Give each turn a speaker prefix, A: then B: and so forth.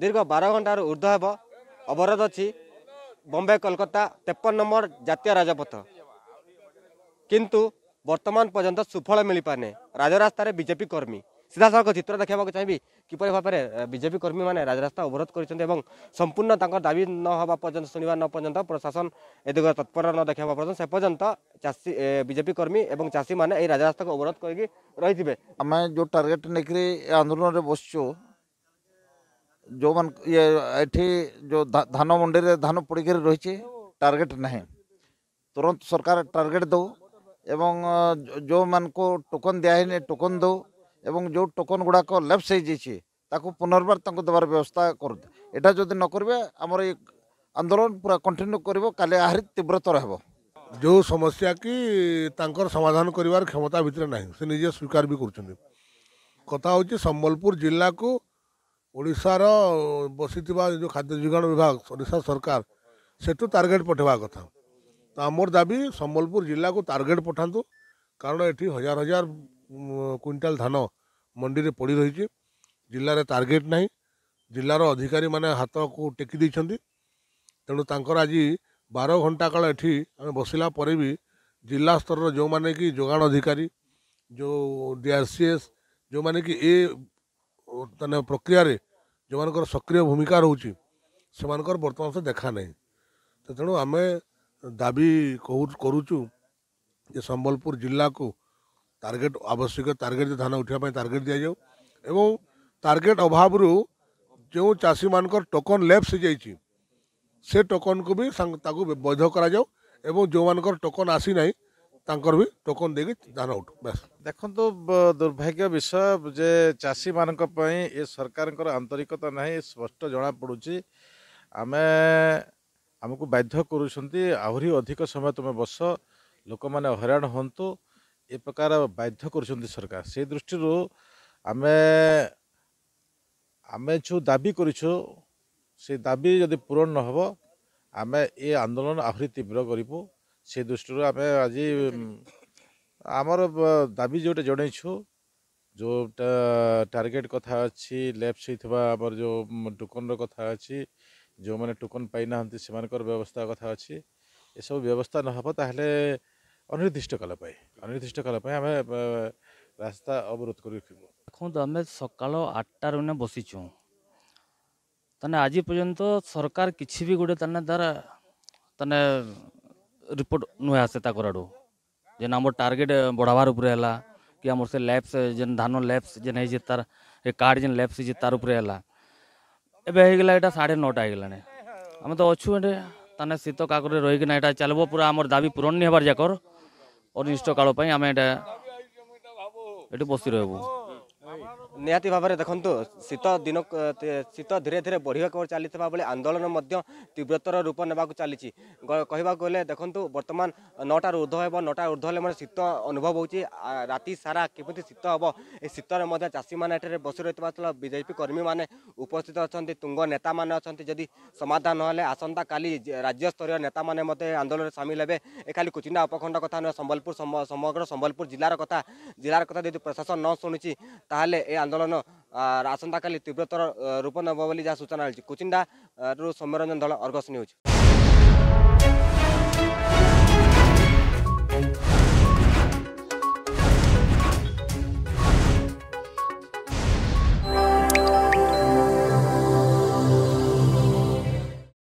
A: ଦୀର୍ଘ ବାର ଘଣ୍ଟାରୁ ଉର୍ଦ୍ଧ୍ୱ ହେବ ଅବରୋଧ ଅଛି ବମ୍ବେ କୋଲକାତା ତେପନ ନମ୍ବର ଜାତୀୟ ରାଜପଥ କିନ୍ତୁ ବର୍ତ୍ତମାନ ପର୍ଯ୍ୟନ୍ତ ସୁଫଳ ମିଳିପାରିନି ରାଜରାସ୍ତାରେ ବିଜେପି କର୍ମୀ ସିଧାସଳଖ ଚିତ୍ର ଦେଖାଇବାକୁ ଚାହିଁବି କିପରି ଭାବରେ ବିଜେପି କର୍ମୀମାନେ ରାଜରାସ୍ତା ଅବରୋଧ କରିଛନ୍ତି ଏବଂ ସମ୍ପୂର୍ଣ୍ଣ ତାଙ୍କ ଦାବି ନ ହେବା ପର୍ଯ୍ୟନ୍ତ ଶୁଣିବା ନ ପର୍ଯ୍ୟନ୍ତ ପ୍ରଶାସନ ଏ ଦିଗରେ ତତ୍ପର ନ ଦେଖାଇବା ପର୍ଯ୍ୟନ୍ତ ସେ ପର୍ଯ୍ୟନ୍ତ ଚାଷୀ ବିଜେପି କର୍ମୀ ଏବଂ ଚାଷୀମାନେ ଏହି ରାଜରାସ୍ତାକୁ ଅବରୋଧ କରିକି ରହିଥିବେ ଆମେ ଯେଉଁ ଟାର୍ଗେଟ୍ ନେଇକରି ଆନ୍ଦୋଳନରେ ବସିଛୁ
B: जो मन ये जो धान मंडी धान पड़ी रही टार्गेट ना तुरंत सरकार टार्गेट दो एवं जो मान को टोकन दिया टोकन दो एवं जो टोकन गुड़ाक लेफ्ट हो जाइए ताको देवार व्यवस्था कर एटा जदि न करबे हमर ये आंदोलन पूरा कंटिन्यू करबो काले तीव्रतर हेबो जो समस्या कि समाधान करिवार क्षमता भितर नाही से निजे
C: स्वीकार भी करता हूँ होची संबलपुर जिल्ला को ଓଡ଼ିଶାର ବସିଥିବା ଯେଉଁ ଖାଦ୍ୟ ଯୋଗାଣ ବିଭାଗ ଓଡ଼ିଶା ସରକାର ସେଠୁ ଟାର୍ଗେଟ୍ ପଠାଇବା କଥା ତ ଆମର ଦାବି ସମ୍ବଲପୁର ଜିଲ୍ଲାକୁ ଟାର୍ଗେଟ୍ ପଠାନ୍ତୁ କାରଣ ଏଠି ହଜାର ହଜାର କୁଇଣ୍ଟାଲ ଧାନ ମଣ୍ଡିରେ ପଡ଼ି ରହିଛି ଜିଲ୍ଲାରେ ଟାର୍ଗେଟ୍ ନାହିଁ ଜିଲ୍ଲାର ଅଧିକାରୀମାନେ ହାତକୁ ଟେକି ଦେଇଛନ୍ତି ତେଣୁ ତାଙ୍କର ଆଜି ବାର ଘଣ୍ଟା କାଳ ଏଠି ଆମେ ବସିଲା ପରେ ବି ଜିଲ୍ଲା ସ୍ତରର ଯେଉଁମାନେ କି ଯୋଗାଣ ଅଧିକାରୀ ଯେଉଁ ଡି ଆର୍ ସି ଏସ୍ ଯେଉଁମାନେ କି ଏ ମାନେ ପ୍ରକ୍ରିୟାରେ जो मान सक्रिय भूमिका रोचे से बर्तमान से देखा ना तो तेणु आम दाबी करूचु जो संबलपुर जिला को टार्गेट आवश्यक टार्गेट धान उठापी टार्गेट दि जाऊ टार्गेट अभाव जो चाषी मान टोकन लैप्स से टोकन को भी वैध
D: कर टोकन आसी ना ତାଙ୍କର ବି ଟୋକନ ଦେଇକି ଧାନ ଉଠୁ ବାସ୍ ଦେଖନ୍ତୁ ଦୁର୍ଭାଗ୍ୟ ବିଷୟ ଯେ ଚାଷୀମାନଙ୍କ ପାଇଁ ଏ ସରକାରଙ୍କର ଆନ୍ତରିକତା ନାହିଁ ସ୍ପଷ୍ଟ ଜଣାପଡ଼ୁଛି ଆମେ ଆମକୁ ବାଧ୍ୟ କରୁଛନ୍ତି ଆହୁରି ଅଧିକ ସମୟ ତୁମେ ବସ ଲୋକମାନେ ହଇରାଣ ହୁଅନ୍ତୁ ଏ ପ୍ରକାର ବାଧ୍ୟ କରୁଛନ୍ତି ସରକାର ସେ ଦୃଷ୍ଟିରୁ ଆମେ ଆମେ ଯେଉଁ ଦାବି କରିଛୁ ସେ ଦାବି ଯଦି ପୂରଣ ନ ହେବ ଆମେ ଏ ଆନ୍ଦୋଳନ ଆହୁରି ତୀବ୍ର କରିବୁ ସେ ଦୃଷ୍ଟିରୁ ଆମେ ଆଜି ଆମର ଦାବି ଯେଉଁଟା ଜଣେଇଛୁ ଯେଉଁଟା ଟାର୍ଗେଟ୍ କଥା ଅଛି ଲେପ୍ସ ହେଇଥିବା ଆମର ଯେଉଁ ଟୋକନ୍ର କଥା ଅଛି ଯେଉଁମାନେ ଟୋକନ୍ ପାଇନାହାନ୍ତି ସେମାନଙ୍କର ବ୍ୟବସ୍ଥା କଥା ଅଛି ଏସବୁ ବ୍ୟବସ୍ଥା ନହେବ ତାହେଲେ ଅନିର୍ଦ୍ଦିଷ୍ଟ କାଳ ପାଇଁ ଅନିର୍ଦ୍ଦିଷ୍ଟ କାଳ ପାଇଁ ଆମେ
E: ରାସ୍ତା ଅବରୋଧ କରି ରଖିବୁ ଦେଖନ୍ତୁ ଆମେ ସକାଳ ଆଠଟାରୁ ନା ବସିଛୁ ତାହେଲେ ଆଜି ପର୍ଯ୍ୟନ୍ତ ସରକାର କିଛି ବି ଗୋଟେ ତାହେଲେ ତାର ତାହେଲେ ରିପୋର୍ଟ ନୁହେଁ ଆସେ ତାଙ୍କର ଆଡ଼ୁ ଯେନ୍ ଆମର ଟାର୍ଗେଟ୍ ବଢ଼ାବାର ଉପରେ ହେଲା କି ଆମର ସେ ଲ୍ୟାବ୍ସ ଯେନ୍ ଧାନ ଲ୍ୟାବ୍ସ ଯେନ୍ ହେଇଛି ତାର ସେ କାର୍ଡ଼ ଯେନ୍ ଲ୍ୟାବ୍ସ ହେଇଛି ତାର ଉପରେ ହେଲା ଏବେ ହେଇଗଲା ଏଇଟା ସାଢ଼େ ନଅଟା ହେଇଗଲାଣି ଆମେ ତ ଅଛୁ ଏଠି ତାନେ ଶୀତ କାକରେ ରହିକିନା ଏଇଟା ଚାଲିବ ପୁରା ଆମର ଦାବି ପୂରଣ ନି ହେବାର ଯାକର ଅନିଷ୍ଟ କାଳ ପାଇଁ ଆମେ ଏଇଟା ଏଠି ବସି ରହିବୁ
A: ନିହାତି ଭାବରେ ଦେଖନ୍ତୁ ଶୀତ ଦିନ ଶୀତ ଧୀରେ ଧୀରେ ବଢ଼ିବାକୁ ଚାଲିଥିବା ବେଳେ ଆନ୍ଦୋଳନ ମଧ୍ୟ ତୀବ୍ରତର ରୂପ ନେବାକୁ ଚାଲିଛି କହିବାକୁ ଗଲେ ଦେଖନ୍ତୁ ବର୍ତ୍ତମାନ ନଅଟାରୁ ଉର୍ଦ୍ଧ ହେବ ନଅଟା ଉର୍ଦ୍ଧ ହେଲେ ମାନେ ଶୀତ ଅନୁଭବ ହେଉଛି ରାତି ସାରା କେମିତି ଶୀତ ହେବ ଏ ଶୀତରେ ମଧ୍ୟ ଚାଷୀମାନେ ଏଠାରେ ବସି ରହିଥିବା ସହ ବିଜେପି କର୍ମୀମାନେ ଉପସ୍ଥିତ ଅଛନ୍ତି ତୁଙ୍ଗ ନେତାମାନେ ଅଛନ୍ତି ଯଦି ସମାଧାନ ନହେଲେ ଆସନ୍ତାକାଲି ରାଜ୍ୟସ୍ତରୀୟ ନେତାମାନେ ମଧ୍ୟ ଆନ୍ଦୋଳନରେ ସାମିଲ ହେବେ ଏ ଖାଲି କୁଚିଣ୍ଡା ଉପଖଣ୍ଡ କଥା ନୁହେଁ ସମ୍ବଲପୁର ସମଗ୍ର ସମ୍ବଲପୁର ଜିଲ୍ଲାର କଥା ଜିଲ୍ଲାର କଥା ଯଦି ପ୍ରଶାସନ ନ ଶୁଣୁଛି ତାହେଲେ ଏ ଆନ୍ଦୋଳନ ଆସନ୍ତାକାଲି ତୀବ୍ରତର ରୂପ ନେବ ବୋଲି ଯାହା ସୂଚନା ମିଳିଛି କୁଚିଣ୍ଡାରୁ ସୌମ୍ୟରଞ୍ଜନ ଦଳ ଅର୍ଗସ ନ୍ୟୁଜ୍